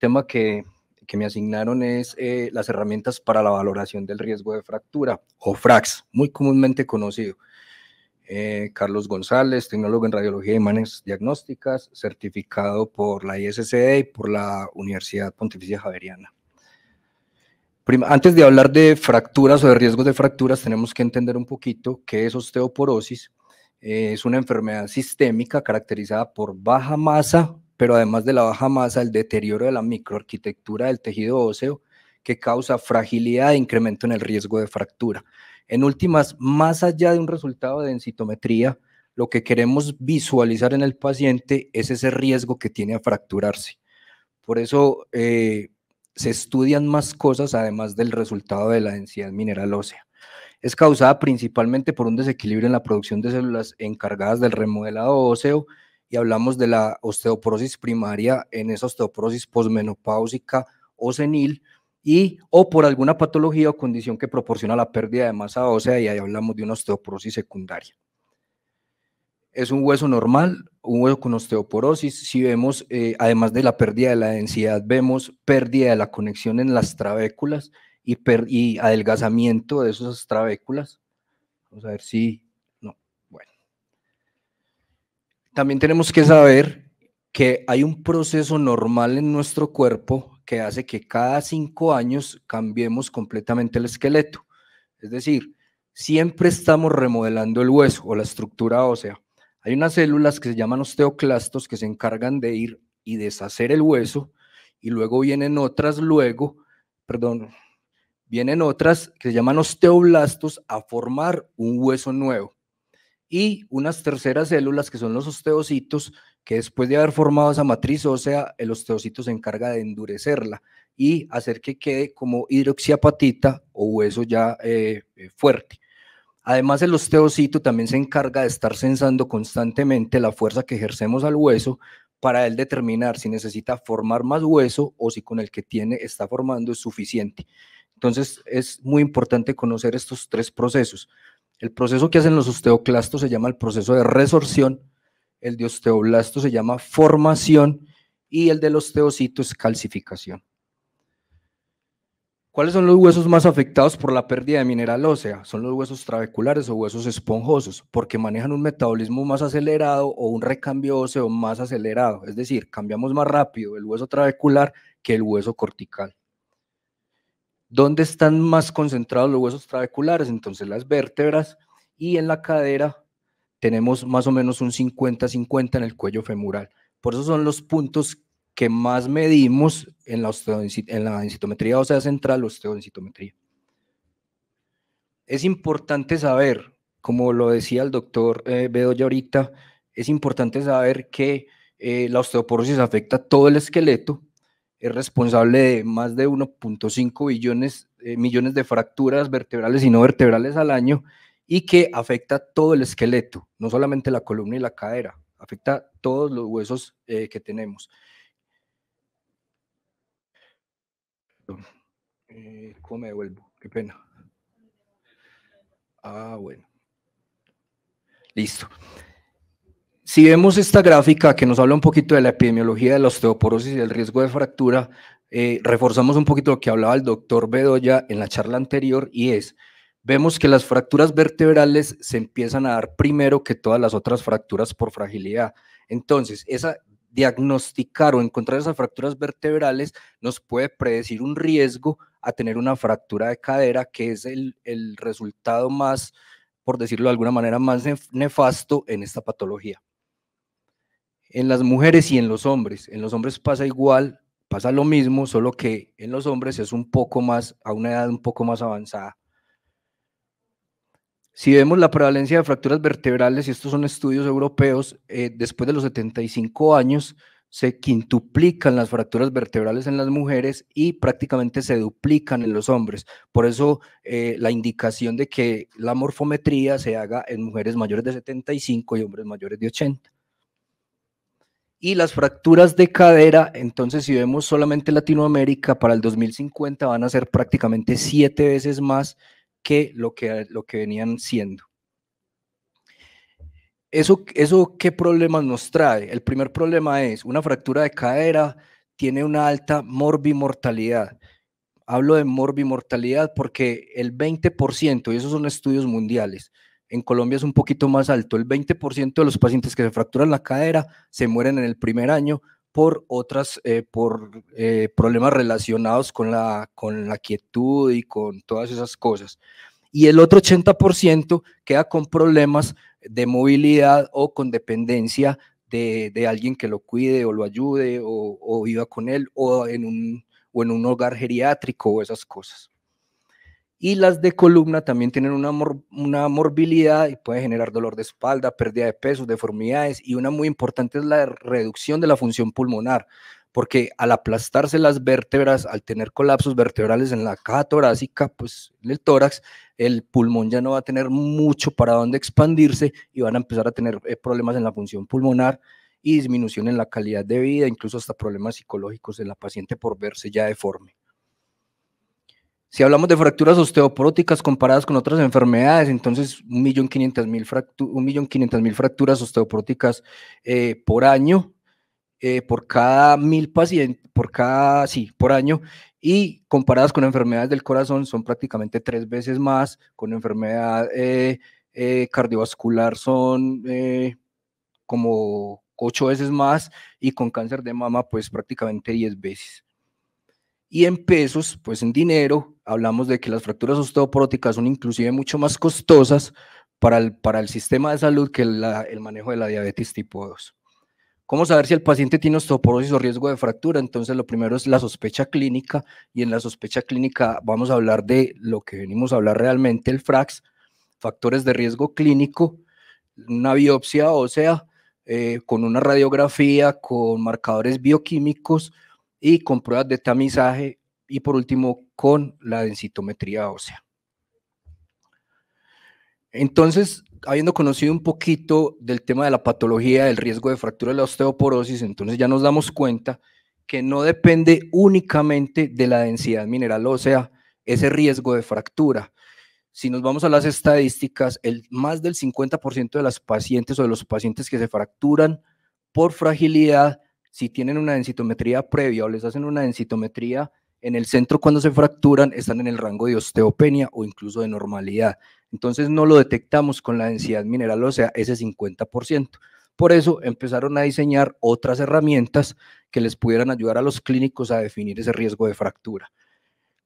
tema que, que me asignaron es eh, las herramientas para la valoración del riesgo de fractura, o FRAX, muy comúnmente conocido. Eh, Carlos González, tecnólogo en radiología y imanes diagnósticas, certificado por la ISCE y por la Universidad Pontificia Javeriana. Prima, antes de hablar de fracturas o de riesgos de fracturas, tenemos que entender un poquito qué es osteoporosis. Eh, es una enfermedad sistémica caracterizada por baja masa pero además de la baja masa, el deterioro de la microarquitectura del tejido óseo que causa fragilidad e incremento en el riesgo de fractura. En últimas, más allá de un resultado de densitometría, lo que queremos visualizar en el paciente es ese riesgo que tiene a fracturarse. Por eso eh, se estudian más cosas además del resultado de la densidad mineral ósea. Es causada principalmente por un desequilibrio en la producción de células encargadas del remodelado óseo y hablamos de la osteoporosis primaria en esa osteoporosis posmenopáusica o senil y o por alguna patología o condición que proporciona la pérdida de masa ósea y ahí hablamos de una osteoporosis secundaria. Es un hueso normal, un hueso con osteoporosis. Si vemos, eh, además de la pérdida de la densidad, vemos pérdida de la conexión en las trabéculas y, y adelgazamiento de esas trabéculas. Vamos a ver si también tenemos que saber que hay un proceso normal en nuestro cuerpo que hace que cada cinco años cambiemos completamente el esqueleto. Es decir, siempre estamos remodelando el hueso o la estructura ósea. Hay unas células que se llaman osteoclastos que se encargan de ir y deshacer el hueso y luego vienen otras luego, perdón, vienen otras que se llaman osteoblastos a formar un hueso nuevo y unas terceras células que son los osteocitos, que después de haber formado esa matriz ósea, el osteocito se encarga de endurecerla y hacer que quede como hidroxiapatita o hueso ya eh, eh, fuerte. Además, el osteocito también se encarga de estar sensando constantemente la fuerza que ejercemos al hueso para él determinar si necesita formar más hueso o si con el que tiene está formando es suficiente. Entonces, es muy importante conocer estos tres procesos. El proceso que hacen los osteoclastos se llama el proceso de resorción, el de osteoblastos se llama formación y el de los es calcificación. ¿Cuáles son los huesos más afectados por la pérdida de mineral ósea? Son los huesos trabeculares o huesos esponjosos, porque manejan un metabolismo más acelerado o un recambio óseo más acelerado. Es decir, cambiamos más rápido el hueso trabecular que el hueso cortical donde están más concentrados los huesos trabeculares, entonces las vértebras, y en la cadera tenemos más o menos un 50-50 en el cuello femoral. Por eso son los puntos que más medimos en la, en o sea, central o osteodensitometría. Es importante saber, como lo decía el doctor eh, Bedoya ahorita, es importante saber que eh, la osteoporosis afecta todo el esqueleto, es responsable de más de 1.5 billones eh, millones de fracturas vertebrales y no vertebrales al año y que afecta todo el esqueleto, no solamente la columna y la cadera, afecta todos los huesos eh, que tenemos. Eh, ¿Cómo me devuelvo? Qué pena. Ah, bueno. Listo. Si vemos esta gráfica que nos habla un poquito de la epidemiología de la osteoporosis y del riesgo de fractura, eh, reforzamos un poquito lo que hablaba el doctor Bedoya en la charla anterior y es, vemos que las fracturas vertebrales se empiezan a dar primero que todas las otras fracturas por fragilidad. Entonces, esa diagnosticar o encontrar esas fracturas vertebrales nos puede predecir un riesgo a tener una fractura de cadera, que es el, el resultado más, por decirlo de alguna manera, más nefasto en esta patología en las mujeres y en los hombres. En los hombres pasa igual, pasa lo mismo, solo que en los hombres es un poco más, a una edad un poco más avanzada. Si vemos la prevalencia de fracturas vertebrales, y estos son estudios europeos, eh, después de los 75 años se quintuplican las fracturas vertebrales en las mujeres y prácticamente se duplican en los hombres. Por eso eh, la indicación de que la morfometría se haga en mujeres mayores de 75 y hombres mayores de 80. Y las fracturas de cadera, entonces si vemos solamente Latinoamérica, para el 2050 van a ser prácticamente siete veces más que lo que, lo que venían siendo. Eso, ¿Eso qué problemas nos trae? El primer problema es una fractura de cadera tiene una alta morbimortalidad. Hablo de morbimortalidad porque el 20%, y esos son estudios mundiales, en Colombia es un poquito más alto. El 20% de los pacientes que se fracturan la cadera se mueren en el primer año por otras, eh, por eh, problemas relacionados con la, con la quietud y con todas esas cosas. Y el otro 80% queda con problemas de movilidad o con dependencia de, alguien que lo cuide o lo ayude o, o viva con él o en, un, o en un hogar geriátrico o esas cosas. Y las de columna también tienen una, una morbilidad y puede generar dolor de espalda, pérdida de peso, deformidades y una muy importante es la reducción de la función pulmonar, porque al aplastarse las vértebras, al tener colapsos vertebrales en la caja torácica, pues en el tórax, el pulmón ya no va a tener mucho para dónde expandirse y van a empezar a tener eh, problemas en la función pulmonar y disminución en la calidad de vida, incluso hasta problemas psicológicos en la paciente por verse ya deforme. Si hablamos de fracturas osteoporóticas comparadas con otras enfermedades, entonces 1.500.000 fractu fracturas osteoporóticas eh, por año, eh, por cada mil pacientes, por cada, sí, por año, y comparadas con enfermedades del corazón son prácticamente tres veces más, con enfermedad eh, cardiovascular son como ocho veces más, y con cáncer de mama pues prácticamente diez veces y en pesos, pues en dinero, hablamos de que las fracturas osteoporóticas son inclusive mucho más costosas para el, para el sistema de salud que el manejo de la diabetes tipo 2. ¿Cómo saber si el paciente tiene osteoporosis o riesgo de fractura? Entonces, lo primero es la sospecha clínica y en la sospecha clínica vamos a hablar de lo que venimos a hablar realmente, el FRAX, factores de riesgo clínico, una biopsia ósea eh, con una radiografía, con marcadores bioquímicos y con pruebas de tamizaje y por último con la densitometría ósea. Entonces, habiendo conocido un poquito del tema de la patología, del riesgo de fractura de la osteoporosis, entonces ya nos damos cuenta que no depende únicamente de la densidad mineral ósea ese riesgo de fractura. Si nos vamos a las estadísticas, el, más del 50% de las pacientes o de los pacientes que se fracturan por fragilidad, si tienen una densitometría previa o les hacen una densitometría en el centro, cuando se fracturan, están en el rango de osteopenia o incluso de normalidad. Entonces, no lo detectamos con la densidad mineral, ósea, ese 50%. Por eso empezaron a diseñar otras herramientas que les pudieran ayudar a los clínicos a definir ese riesgo de fractura.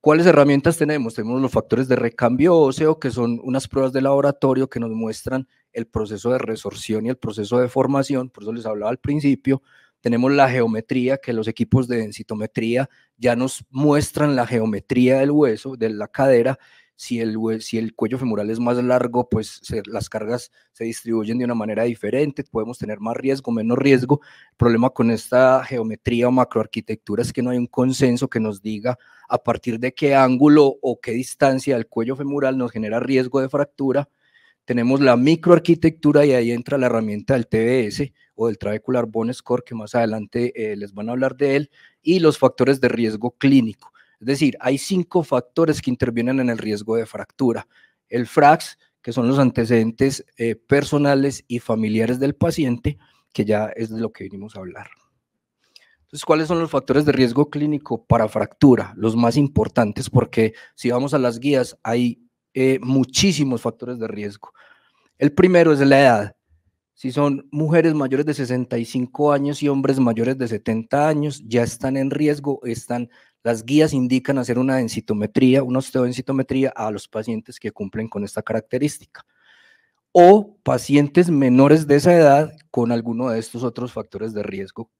¿Cuáles herramientas tenemos? Tenemos los factores de recambio óseo, que son unas pruebas de laboratorio que nos muestran el proceso de resorción y el proceso de formación, por eso les hablaba al principio, tenemos la geometría, que los equipos de densitometría ya nos muestran la geometría del hueso, de la cadera. Si el, si el cuello femoral es más largo, pues las cargas se distribuyen de una manera diferente, podemos tener más riesgo, menos riesgo. El problema con esta geometría o macroarquitectura es que no hay un consenso que nos diga a partir de qué ángulo o qué distancia el cuello femoral nos genera riesgo de fractura tenemos la microarquitectura y ahí entra la herramienta del TBS o del Trabecular Bone Score, que más adelante eh, les van a hablar de él, y los factores de riesgo clínico. Es decir, hay cinco factores que intervienen en el riesgo de fractura. El FRAX, que son los antecedentes eh, personales y familiares del paciente, que ya es de lo que vinimos a hablar. Entonces, ¿cuáles son los factores de riesgo clínico para fractura? Los más importantes, porque si vamos a las guías, hay eh, muchísimos factores de riesgo. El primero es la edad. Si son mujeres mayores de 65 años y hombres mayores de 70 años, ya están en riesgo, están, las guías indican hacer una densitometría, una osteodensitometría a los pacientes que cumplen con esta característica. O pacientes menores de esa edad con alguno de estos otros factores de riesgo.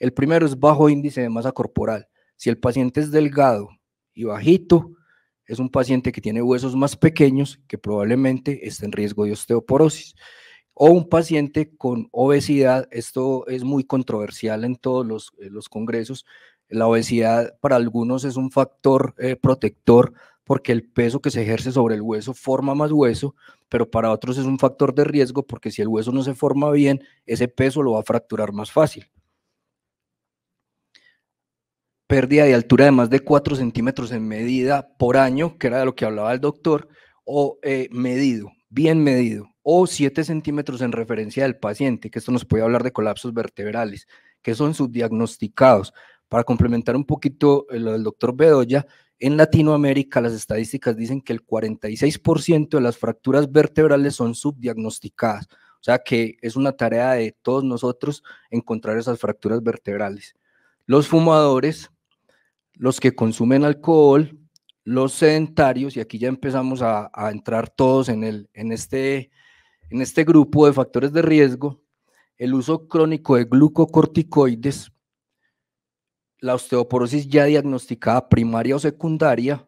El primero es bajo índice de masa corporal. Si el paciente es delgado y bajito, es un paciente que tiene huesos más pequeños que probablemente está en riesgo de osteoporosis. O un paciente con obesidad, esto es muy controversial en todos los, eh, congresos, la obesidad para algunos es un factor eh, protector porque el peso que se ejerce sobre el hueso forma más hueso, pero para otros es un factor de riesgo porque si el hueso no se forma bien, ese peso lo va a fracturar más fácil pérdida de altura de más de 4 centímetros en medida por año, que era de lo que hablaba el doctor, o eh, medido, bien medido, o 7 centímetros en referencia del paciente, que esto nos puede hablar de colapsos vertebrales, que son subdiagnosticados. Para complementar un poquito eh, lo del doctor Bedoya, en Latinoamérica las estadísticas dicen que el 46% de las fracturas vertebrales son subdiagnosticadas, o sea que es una tarea de todos nosotros encontrar esas fracturas vertebrales. Los fumadores los que consumen alcohol, los sedentarios, y aquí ya empezamos a, entrar todos en, en, este, en este grupo de factores de riesgo, el uso crónico de glucocorticoides, la osteoporosis ya diagnosticada primaria o secundaria,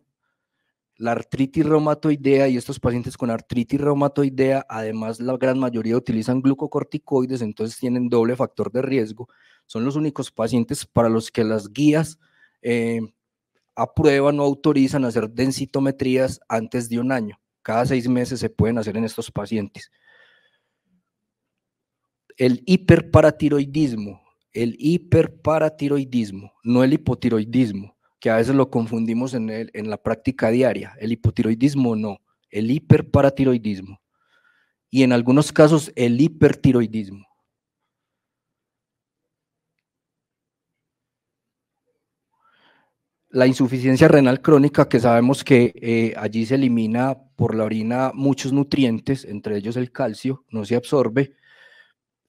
la artritis reumatoidea y estos pacientes con artritis reumatoidea, además la gran mayoría utilizan glucocorticoides, entonces tienen doble factor de riesgo. Son los únicos pacientes para los que las guías eh, aprueban o autorizan hacer densitometrías antes de un año. Cada seis meses se pueden hacer en estos pacientes. El hiperparatiroidismo, el hiperparatiroidismo, no el hipotiroidismo, que a veces lo confundimos en, en la práctica diaria. El hipotiroidismo no, el hiperparatiroidismo. Y en algunos casos el hipertiroidismo. la insuficiencia renal crónica, que sabemos que eh, allí se elimina por la orina muchos nutrientes, entre ellos el calcio, no se absorbe.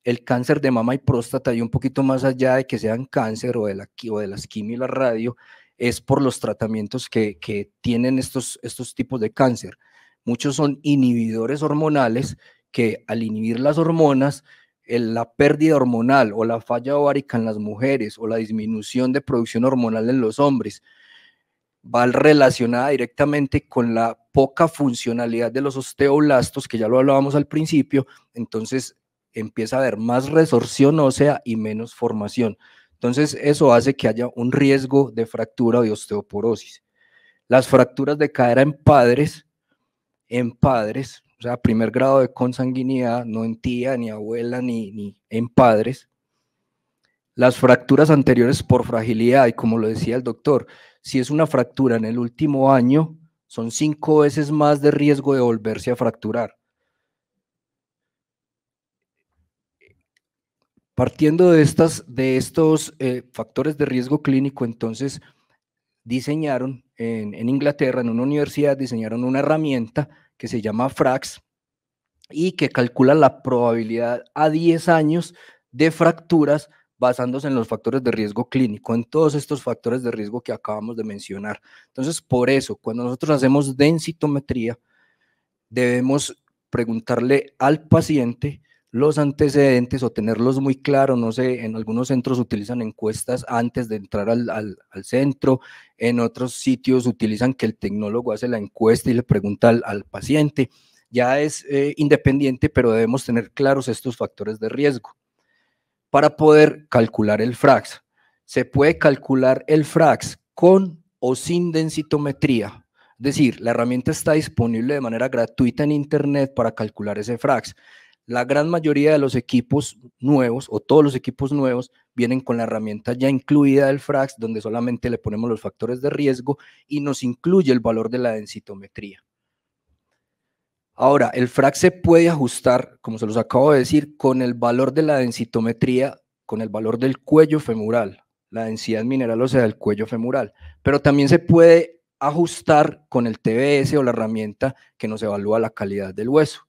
El cáncer de mama y próstata, y un poquito más allá de que sean cáncer o de, la, o de y la radio, es por los tratamientos que, tienen estos, estos tipos de cáncer. Muchos son inhibidores hormonales que al inhibir las hormonas la pérdida hormonal o la falla ovárica en las mujeres o la disminución de producción hormonal en los hombres va relacionada directamente con la poca funcionalidad de los osteoblastos, que ya lo hablábamos al principio, entonces empieza a haber más resorción ósea y menos formación. Entonces eso hace que haya un riesgo de fractura o de osteoporosis. Las fracturas de cadera en padres, en padres, o sea, primer grado de consanguinidad, no en tía, ni abuela, ni, en padres. Las fracturas anteriores por fragilidad, y como lo decía el doctor, si es una fractura en el último año, son cinco veces más de riesgo de volverse a fracturar. Partiendo de, estas, de estos eh, factores de riesgo clínico, entonces diseñaron en, en Inglaterra, en una universidad, diseñaron una herramienta que se llama FRAX y que calcula la probabilidad a 10 años de fracturas basándose en los factores de riesgo clínico, en todos estos factores de riesgo que acabamos de mencionar. Entonces, por eso, cuando nosotros hacemos densitometría, debemos preguntarle al paciente los antecedentes o tenerlos muy claros. No sé, en algunos centros utilizan encuestas antes de entrar al, centro, en otros sitios utilizan que el tecnólogo hace la encuesta y le pregunta al, paciente. Ya es eh, independiente, pero debemos tener claros estos factores de riesgo para poder calcular el FRAX. Se puede calcular el FRAX con o sin densitometría. Es decir, la herramienta está disponible de manera gratuita en Internet para calcular ese FRAX la gran mayoría de los equipos nuevos o todos los equipos nuevos vienen con la herramienta ya incluida del FRAX, donde solamente le ponemos los factores de riesgo y nos incluye el valor de la densitometría. Ahora, el FRAX se puede ajustar, como se los acabo de decir, con el valor de la densitometría, con el valor del cuello femoral, la densidad mineral, o sea, del cuello femoral, pero también se puede ajustar con el TBS o la herramienta que nos evalúa la calidad del hueso.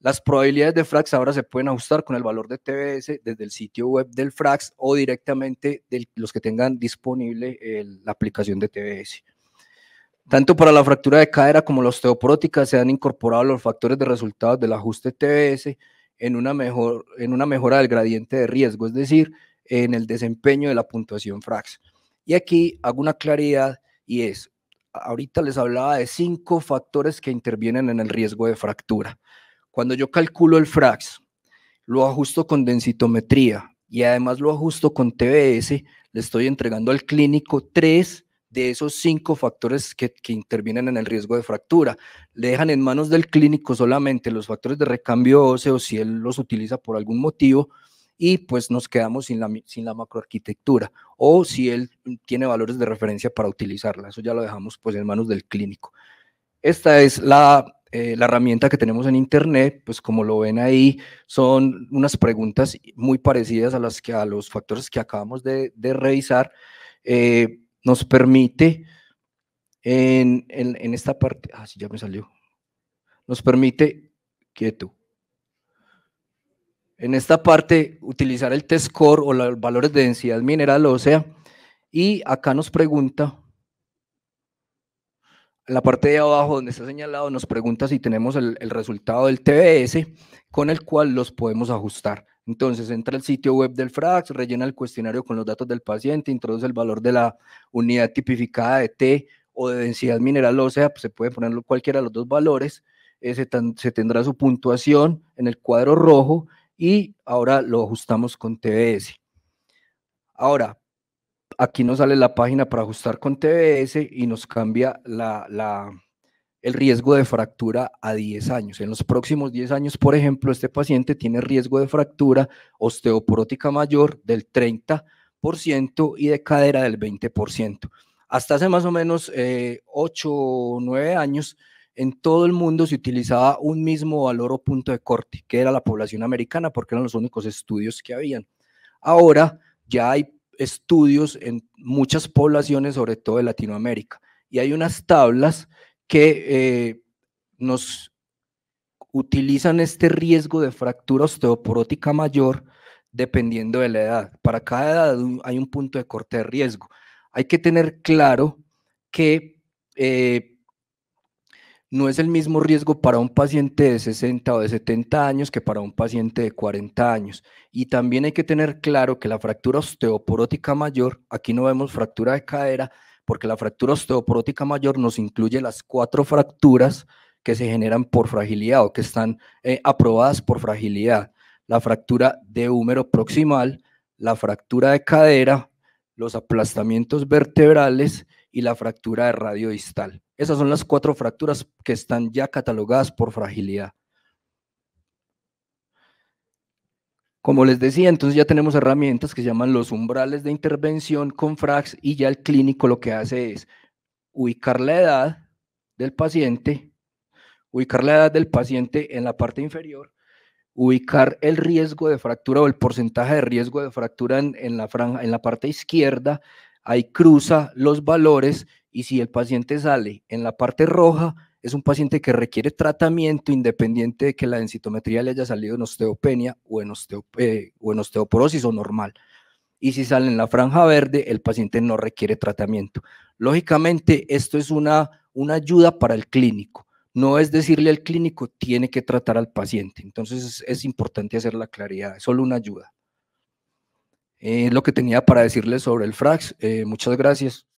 Las probabilidades de Frax ahora se pueden ajustar con el valor de TBS desde el sitio web del Frax o directamente de los que tengan disponible la aplicación de TBS. Tanto para la fractura de cadera como la osteoporótica se han incorporado los factores de resultados del ajuste TBS en una, mejor, en una mejora del gradiente de riesgo, es decir, en el desempeño de la puntuación Frax. Y aquí hago una claridad y es, ahorita les hablaba de cinco factores que intervienen en el riesgo de fractura. Cuando yo calculo el frax, lo ajusto con densitometría y además lo ajusto con TBS, le estoy entregando al clínico tres de esos cinco factores que, intervienen en el riesgo de fractura. Le dejan en manos del clínico solamente los factores de recambio óseo si él los utiliza por algún motivo y pues nos quedamos sin la, sin la macroarquitectura o si él tiene valores de referencia para utilizarla. Eso ya lo dejamos pues en manos del clínico. Esta es la eh, la herramienta que tenemos en Internet, pues como lo ven ahí, son unas preguntas muy parecidas a las que a los factores que acabamos de, revisar. Eh, nos permite en, esta parte, ah, sí, ya me salió, nos permite, quieto, en esta parte utilizar el test score o los valores de densidad mineral o sea, y acá nos pregunta la parte de abajo donde está señalado nos pregunta si tenemos el, resultado del TBS con el cual los podemos ajustar. Entonces entra al sitio web del FRAX, rellena el cuestionario con los datos del paciente, introduce el valor de la unidad tipificada de T o de densidad mineral ósea, pues se puede poner cualquiera de los dos valores, se tendrá su puntuación en el cuadro rojo y ahora lo ajustamos con TBS. Ahora, aquí nos sale la página para ajustar con TBS y nos cambia el riesgo de fractura a 10 años. En los próximos 10 años, por ejemplo, este paciente tiene riesgo de fractura osteoporótica mayor del 30% y de cadera del 20%. Hasta hace más o menos eh, 8 o 9 años, en todo el mundo se utilizaba un mismo valor o punto de corte, que era la población americana, porque eran los únicos estudios que habían. Ahora ya hay estudios en muchas poblaciones, sobre todo de Latinoamérica. Y hay unas tablas que eh, nos utilizan este riesgo de fractura osteoporótica mayor dependiendo de la edad. Para cada edad hay un punto de corte de riesgo. Hay que tener claro que eh, no es el mismo riesgo para un paciente de 60 o de 70 años que para un paciente de 40 años. Y también hay que tener claro que la fractura osteoporótica mayor, aquí no vemos fractura de cadera, porque la fractura osteoporótica mayor nos incluye las cuatro fracturas que se generan por fragilidad o que están eh, aprobadas por fragilidad. La fractura de húmero proximal, la fractura de cadera, los aplastamientos vertebrales y la fractura de radio distal. Esas son las cuatro fracturas que están ya catalogadas por fragilidad. Como les decía, entonces ya tenemos herramientas que se llaman los umbrales de intervención con FRAX y ya el clínico lo que hace es ubicar la edad del paciente, ubicar la edad del paciente en la parte inferior, ubicar el riesgo de fractura o el porcentaje de riesgo de fractura en, la, franja, en la parte izquierda, ahí cruza los valores y si el paciente sale en la parte roja, es un paciente que requiere tratamiento independiente de que la densitometría le haya salido en osteopenia eh, o en, osteoporosis o normal. Y si sale en la franja verde, el paciente no requiere tratamiento. Lógicamente, esto es una, una ayuda para el clínico. No es decirle al clínico, tiene que tratar al paciente. Entonces, es importante hacer la claridad, es solo una ayuda. Eh, lo que tenía para decirles sobre el Frax. Eh, muchas gracias.